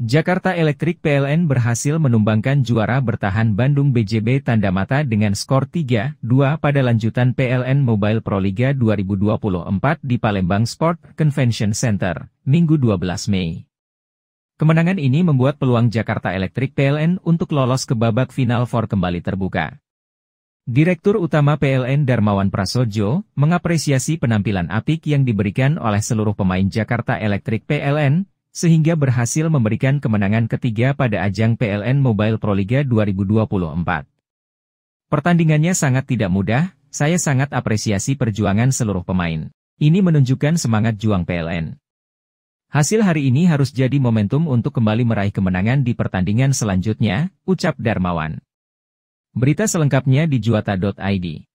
Jakarta Electric PLN berhasil menumbangkan juara bertahan Bandung BJB tanda mata dengan skor 3-2 pada lanjutan PLN Mobile Pro Liga 2024 di Palembang Sport Convention Center, Minggu 12 Mei. Kemenangan ini membuat peluang Jakarta Electric PLN untuk lolos ke babak final for kembali terbuka. Direktur Utama PLN Darmawan Prasojo mengapresiasi penampilan apik yang diberikan oleh seluruh pemain Jakarta Electric PLN sehingga berhasil memberikan kemenangan ketiga pada ajang PLN Mobile Pro Liga 2024. Pertandingannya sangat tidak mudah, saya sangat apresiasi perjuangan seluruh pemain. Ini menunjukkan semangat juang PLN. Hasil hari ini harus jadi momentum untuk kembali meraih kemenangan di pertandingan selanjutnya, ucap Darmawan. Berita selengkapnya di juata.id.